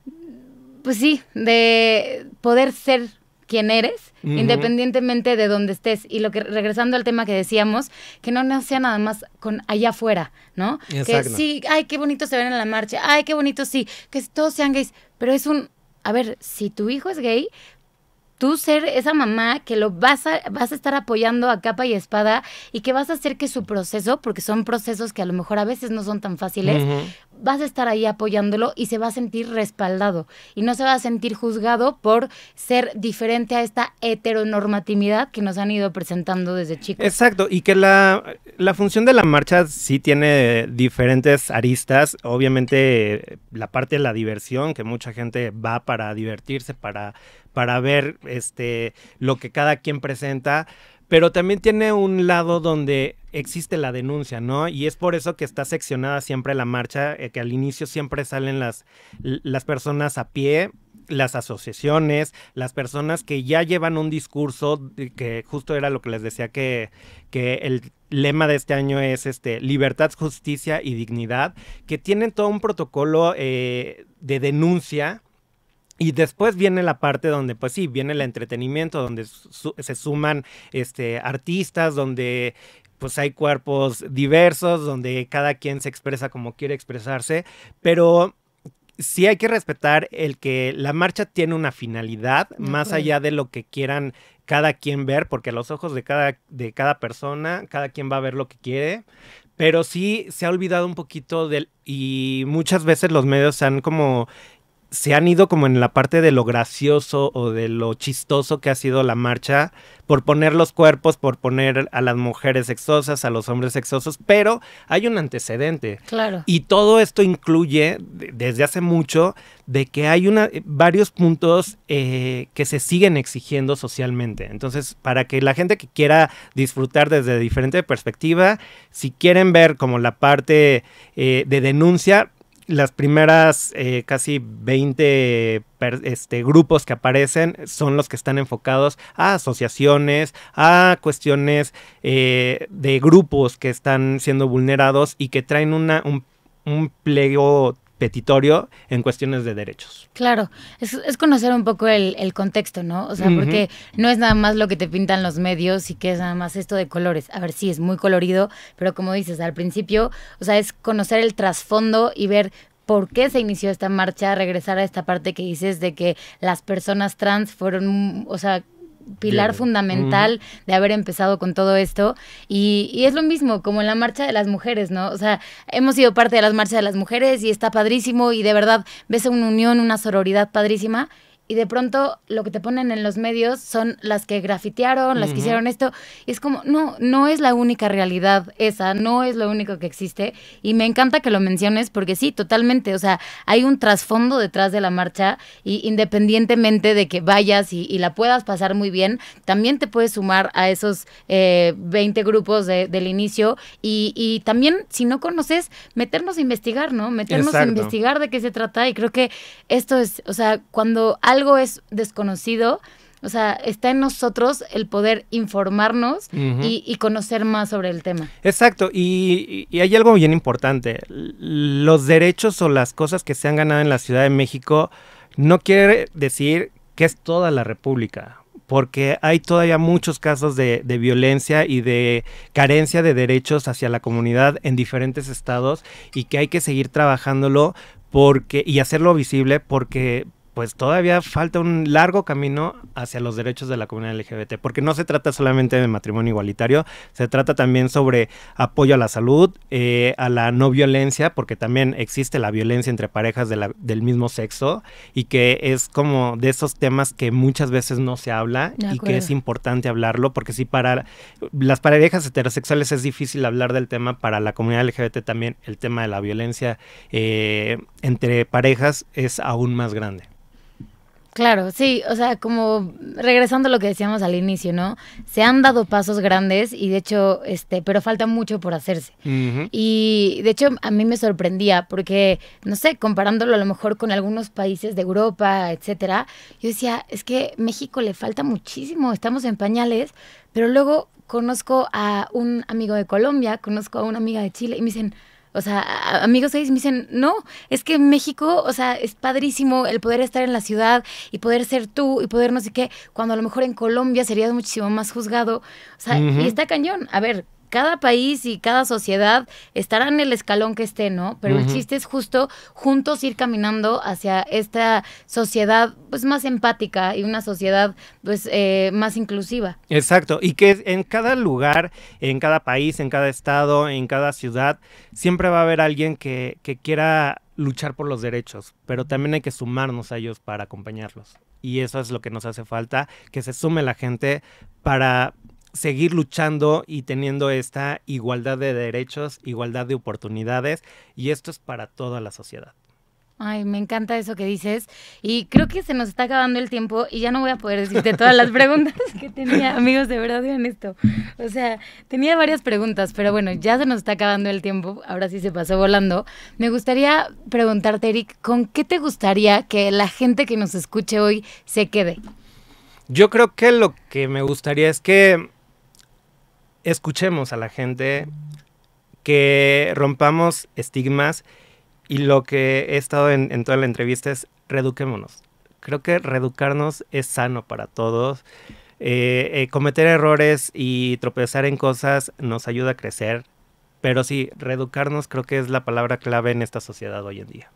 mm, pues sí, de poder ser quien eres, independientemente de dónde estés. Y lo que regresando al tema que decíamos, que no, sea nada más con allá afuera, ¿no? Que sí, ay, qué bonito se ven en la marcha, ay, qué bonito sí, que todos sean gays, pero es un, a ver, si tu hijo es gay, tú ser esa mamá que lo vas a, vas a estar apoyando a capa y espada y que vas a hacer que su proceso, porque son procesos que a lo mejor a veces no son tan fáciles, vas a estar ahí apoyándolo y se va a sentir respaldado y no se va a sentir juzgado por ser diferente a esta heteronormatividad que nos han ido presentando desde chicos. Exacto, y que la, la función de la marcha sí tiene diferentes aristas, obviamente la parte de la diversión, que mucha gente va para divertirse, para para ver este, lo que cada quien presenta, pero también tiene un lado donde existe la denuncia, ¿no? Y es por eso que está seccionada siempre la marcha, eh, que al inicio siempre salen las, las personas a pie las asociaciones, las personas que ya llevan un discurso, que justo era lo que les decía que, que el lema de este año es este libertad, justicia y dignidad, que tienen todo un protocolo eh, de denuncia y después viene la parte donde, pues sí, viene el entretenimiento, donde se suman este, artistas, donde pues hay cuerpos diversos, donde cada quien se expresa como quiere expresarse, pero sí hay que respetar el que la marcha tiene una finalidad más allá de lo que quieran cada quien ver, porque a los ojos de cada, de cada persona, cada quien va a ver lo que quiere, pero sí se ha olvidado un poquito del, y muchas veces los medios han como se han ido como en la parte de lo gracioso o de lo chistoso que ha sido la marcha, por poner los cuerpos, por poner a las mujeres sexosas, a los hombres sexosos, pero hay un antecedente. Claro. Y todo esto incluye, desde hace mucho, de que hay una, varios puntos eh, que se siguen exigiendo socialmente. Entonces, para que la gente que quiera disfrutar desde diferente perspectiva, si quieren ver como la parte eh, de denuncia, las primeras eh, casi 20 este, grupos que aparecen son los que están enfocados a asociaciones, a cuestiones eh, de grupos que están siendo vulnerados y que traen un, un pliego petitorio en cuestiones de derechos. Claro, es, conocer un poco el, contexto, ¿no? O sea, porque no es nada más lo que te pintan los medios y que es nada más esto de colores. A ver, sí, es muy colorido, pero como dices al principio, o sea, es conocer el trasfondo y ver por qué se inició esta marcha, regresar a esta parte que dices de que las personas trans fueron, o sea, pilar fundamental de haber empezado con todo esto. Y, y, es lo mismo, como en la marcha de las mujeres, ¿no? O sea, hemos sido parte de las marchas de las mujeres y está padrísimo y de verdad ves una unión, una sororidad padrísima y de pronto lo que te ponen en los medios son las que grafitearon, las que hicieron esto. Y es como, no, no es la única realidad esa, no es lo único que existe. Y me encanta que lo menciones porque sí, totalmente. O sea, hay un trasfondo detrás de la marcha y independientemente de que vayas y, la puedas pasar muy bien, también te puedes sumar a esos 20 eh, grupos del inicio. Y, también, si no conoces, meternos a investigar, ¿no? Meternos a investigar de qué se trata. Y creo que esto es, o sea, cuando algo es desconocido, o sea, está en nosotros el poder informarnos y, conocer más sobre el tema. Exacto, y, hay algo bien importante. Los derechos o las cosas que se han ganado en la Ciudad de México no quiere decir que es toda la República, porque hay todavía muchos casos de, de violencia y de carencia de derechos hacia la comunidad en diferentes estados y que hay que seguir trabajándolo porque y hacerlo visible porque pues todavía falta un largo camino hacia los derechos de la comunidad LGBT, porque no se trata solamente de matrimonio igualitario, se trata también sobre apoyo a la salud, eh, a la no violencia, porque también existe la violencia entre parejas del mismo sexo y que es como de esos temas que muchas veces no se habla y que es importante hablarlo, porque si para las parejas heterosexuales es difícil hablar del tema, para la comunidad LGBT también el tema de la violencia eh, entre parejas es aún más grande. Claro, sí, o sea, como regresando a lo que decíamos al inicio, ¿no? Se han dado pasos grandes y de hecho, este, pero falta mucho por hacerse. Y de hecho a mí me sorprendía porque, no sé, comparándolo a lo mejor con algunos países de Europa, etcétera, yo decía, es que México le falta muchísimo, estamos en pañales, pero luego conozco a un amigo de Colombia, conozco a una amiga de Chile y me dicen, o sea, amigos ahí me dicen, no, es que México, o sea, es padrísimo el poder estar en la ciudad y poder ser tú y poder no sé qué, cuando a lo mejor en Colombia serías muchísimo más juzgado. O sea, y está cañón. A ver, cada país y cada sociedad estará en el escalón que esté, ¿no? Pero el chiste es justo juntos ir caminando hacia esta sociedad pues más empática y una sociedad pues eh, más inclusiva. Exacto, y que en cada lugar, en cada país, en cada estado, en cada ciudad, siempre va a haber alguien que, que quiera luchar por los derechos, pero también hay que sumarnos a ellos para acompañarlos. Y eso es lo que nos hace falta, que se sume la gente para, seguir luchando y teniendo esta igualdad de derechos, igualdad de oportunidades, y esto es para toda la sociedad. Ay, me encanta eso que dices. Y creo que se nos está acabando el tiempo y ya no voy a poder decirte todas las preguntas que tenía. Amigos, de verdad, en esto. O sea, tenía varias preguntas, pero bueno, ya se nos está acabando el tiempo. Ahora sí se pasó volando. Me gustaría preguntarte, Eric, ¿con qué te gustaría que la gente que nos escuche hoy se quede? Yo creo que lo que me gustaría es que escuchemos a la gente, que rompamos estigmas y lo que he estado en, toda la entrevista es reduquémonos. Creo que reeducarnos es sano para todos. Eh, eh, cometer errores y tropezar en cosas nos ayuda a crecer, pero sí, reeducarnos creo que es la palabra clave en esta sociedad hoy en día.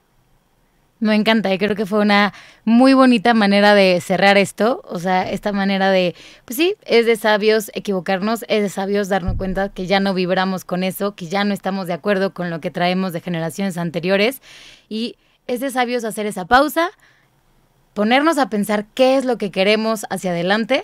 Me encanta y creo que fue una muy bonita manera de cerrar esto, o sea, esta manera de, pues sí, es de sabios equivocarnos, es de sabios darnos cuenta que ya no vibramos con eso, que ya no estamos de acuerdo con lo que traemos de generaciones anteriores y es de sabios hacer esa pausa, ponernos a pensar qué es lo que queremos hacia adelante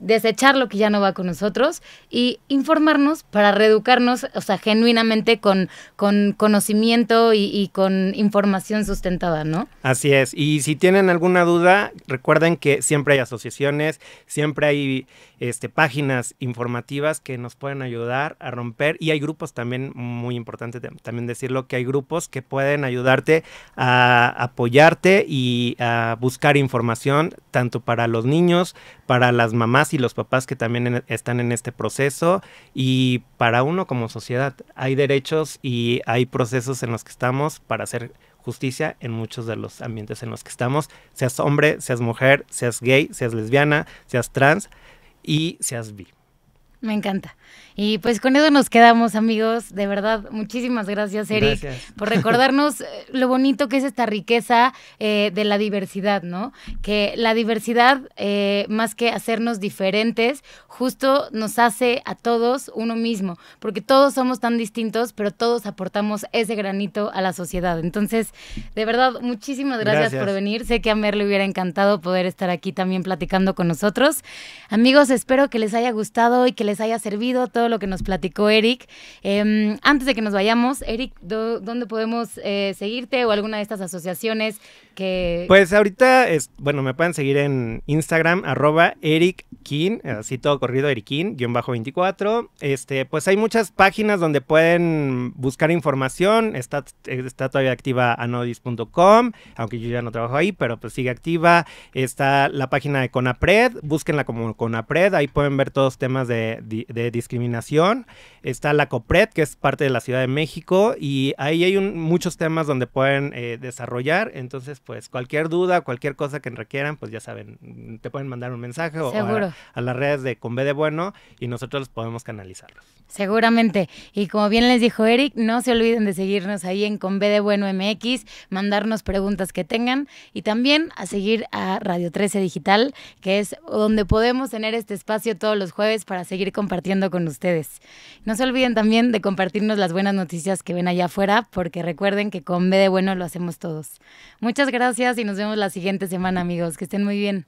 desechar lo que ya no va con nosotros y informarnos para reeducarnos, o sea, genuinamente con, con conocimiento y, con información sustentada, ¿no? Así es. Y si tienen alguna duda, recuerden que siempre hay asociaciones, siempre hay este, páginas informativas que nos pueden ayudar a romper y hay grupos también, muy importante también decirlo, que hay grupos que pueden ayudarte a apoyarte y a buscar información tanto para los niños, para las mamás y los papás que también están en este proceso y para uno como sociedad. Hay derechos y hay procesos en los que estamos para hacer justicia en muchos de los ambientes en los que estamos, seas hombre, seas mujer, seas gay, seas lesbiana, seas trans y seas bi. Me encanta. Y pues con eso nos quedamos, amigos. De verdad, muchísimas gracias, Eric, por recordarnos eh, lo bonito que es esta riqueza eh, de la diversidad, ¿no? Que la diversidad, eh, más que hacernos diferentes, justo nos hace a todos uno mismo, porque todos somos tan distintos, pero todos aportamos ese granito a la sociedad. Entonces, de verdad, muchísimas gracias, por venir. Sé que a Mer le hubiera encantado poder estar aquí también platicando con nosotros. Amigos, espero que les haya gustado y que les haya servido todo lo que nos platicó Eric. Em, antes de que nos vayamos, Eric, ¿dónde podemos eh, seguirte o alguna de estas asociaciones que... Pues ahorita, es, bueno, me pueden seguir en Instagram, arroba Eric King, así todo corrido, Eric King, bajo 24. Este, pues hay muchas páginas donde pueden buscar información. Está, está todavía activa anodis.com, aunque yo ya no trabajo ahí, pero pues sigue activa. Está la página de Conapred, búsquenla como Conapred, ahí pueden ver todos temas de discriminación está la COPRED, que es parte de la Ciudad de México, y ahí hay muchos temas donde pueden eh, desarrollar, entonces pues cualquier duda, cualquier cosa que requieran, pues ya saben, te pueden mandar un mensaje o a, las redes de Conve de Bueno y nosotros los podemos canalizarlos. Seguramente, y como bien les dijo Eric, no se olviden de seguirnos ahí en Conve de Bueno MX, mandarnos preguntas que tengan y también a seguir a Radio 13 Digital, que es donde podemos tener este espacio todos los jueves para seguir compartiendo con ustedes ustedes. No se olviden también de compartirnos las buenas noticias que ven allá afuera, porque recuerden que con B de Bueno lo hacemos todos. Muchas gracias y nos vemos la siguiente semana, amigos. Que estén muy bien.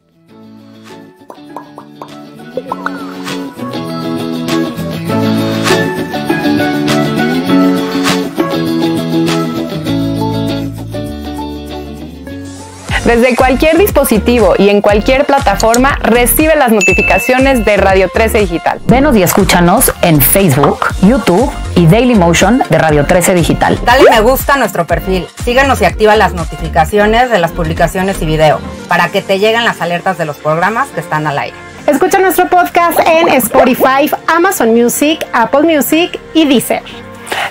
Desde cualquier dispositivo y en cualquier plataforma recibe las notificaciones de Radio 13 Digital. Venos y escúchanos en Facebook, YouTube y Daily Motion de Radio 13 Digital. Dale me gusta a nuestro perfil, síganos y activa las notificaciones de las publicaciones y video para que te lleguen las alertas de los programas que están al aire. Escucha nuestro podcast en Spotify, Amazon Music, Apple Music y Deezer.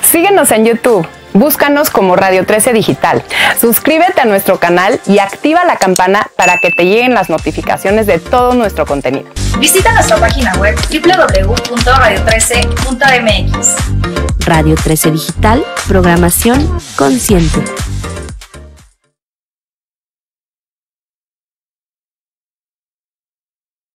Síguenos en YouTube. Búscanos como Radio 13 Digital. Suscríbete a nuestro canal y activa la campana para que te lleguen las notificaciones de todo nuestro contenido. Visita nuestra página web www.radio13.mx. Radio 13 Digital, programación consciente.